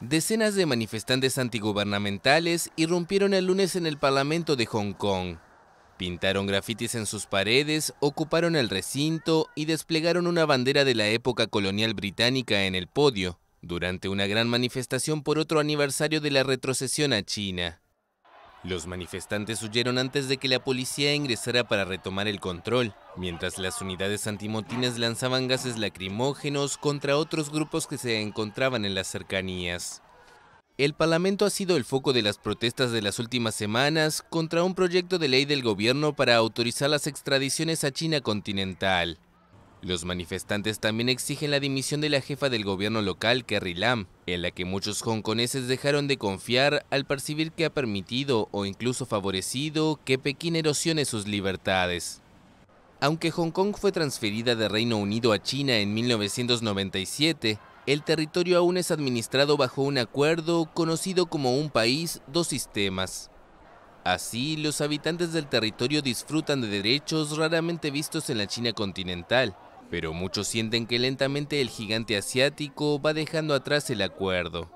Decenas de manifestantes antigubernamentales irrumpieron el lunes en el Parlamento de Hong Kong. Pintaron grafitis en sus paredes, ocuparon el recinto y desplegaron una bandera de la época colonial británica en el podio, durante una gran manifestación por otro aniversario de la retrocesión a China. Los manifestantes huyeron antes de que la policía ingresara para retomar el control, mientras las unidades antimotines lanzaban gases lacrimógenos contra otros grupos que se encontraban en las cercanías. El Parlamento ha sido el foco de las protestas de las últimas semanas contra un proyecto de ley del gobierno para autorizar las extradiciones a China continental. Los manifestantes también exigen la dimisión de la jefa del gobierno local, Kerry Lam, en la que muchos hongkoneses dejaron de confiar al percibir que ha permitido o incluso favorecido que Pekín erosione sus libertades. Aunque Hong Kong fue transferida de Reino Unido a China en 1997, el territorio aún es administrado bajo un acuerdo conocido como un país, dos sistemas. Así, los habitantes del territorio disfrutan de derechos raramente vistos en la China continental, pero muchos sienten que lentamente el gigante asiático va dejando atrás el acuerdo.